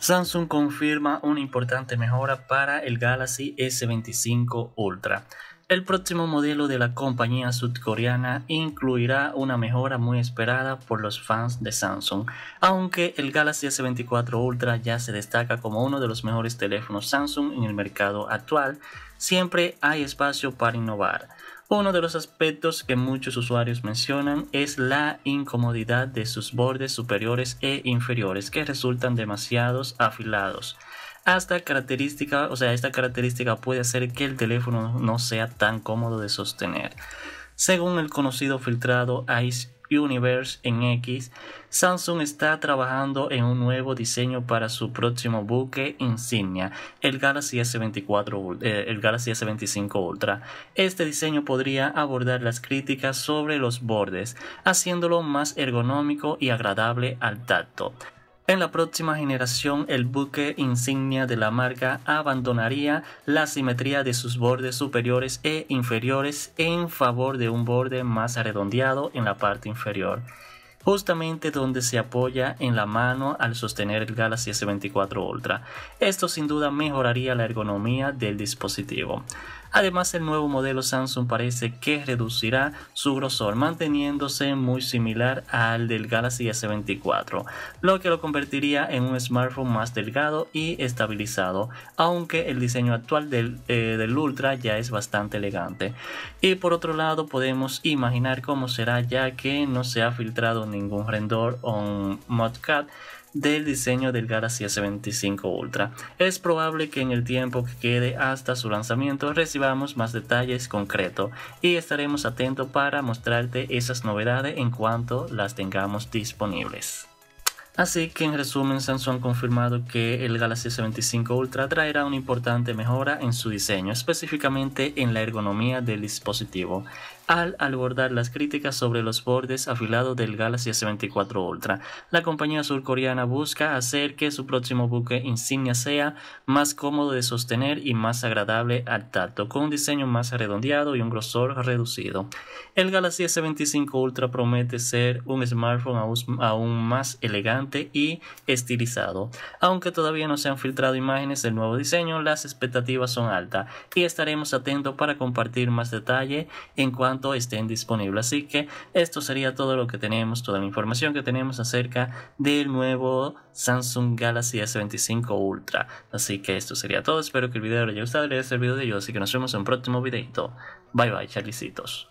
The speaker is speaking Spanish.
Samsung confirma una importante mejora para el Galaxy S25 Ultra. El próximo modelo de la compañía sudcoreana incluirá una mejora muy esperada por los fans de Samsung, aunque el Galaxy S24 Ultra ya se destaca como uno de los mejores teléfonos Samsung en el mercado actual, siempre hay espacio para innovar. Uno de los aspectos que muchos usuarios mencionan es la incomodidad de sus bordes superiores e inferiores que resultan demasiados afilados. Hasta característica, o sea, esta característica puede hacer que el teléfono no sea tan cómodo de sostener. Según el conocido filtrado Ice Universe en X, Samsung está trabajando en un nuevo diseño para su próximo buque insignia, el Galaxy, S24, eh, el Galaxy S25 Ultra. Este diseño podría abordar las críticas sobre los bordes, haciéndolo más ergonómico y agradable al tacto. En la próxima generación, el buque insignia de la marca abandonaría la simetría de sus bordes superiores e inferiores en favor de un borde más redondeado en la parte inferior, justamente donde se apoya en la mano al sostener el Galaxy S24 Ultra. Esto sin duda mejoraría la ergonomía del dispositivo. Además, el nuevo modelo Samsung parece que reducirá su grosor, manteniéndose muy similar al del Galaxy S24, lo que lo convertiría en un smartphone más delgado y estabilizado, aunque el diseño actual eh, del, Ultra ya es bastante elegante. Y por otro lado, podemos imaginar cómo será ya que no se ha filtrado ningún rendor o modcat del diseño del Galaxy S25 Ultra. Es probable que en el tiempo que quede hasta su lanzamiento recibamos más detalles concretos y estaremos atentos para mostrarte esas novedades en cuanto las tengamos disponibles. Así que en resumen, Samsung ha confirmado que el Galaxy S25 Ultra traerá una importante mejora en su diseño, específicamente en la ergonomía del dispositivo al abordar las críticas sobre los bordes afilados del Galaxy S24 Ultra. La compañía surcoreana busca hacer que su próximo buque insignia sea más cómodo de sostener y más agradable al tacto, con un diseño más redondeado y un grosor reducido. El Galaxy S25 Ultra promete ser un smartphone aún más elegante y estilizado. Aunque todavía no se han filtrado imágenes del nuevo diseño, las expectativas son altas y estaremos atentos para compartir más detalle en cuanto estén disponibles. Así que esto sería todo lo que tenemos, toda la información que tenemos acerca del nuevo Samsung Galaxy S25 Ultra. Así que esto sería todo. Espero que el video les haya gustado, les haya servido de ayuda Así que nos vemos en un próximo videito. Bye bye, charlicitos.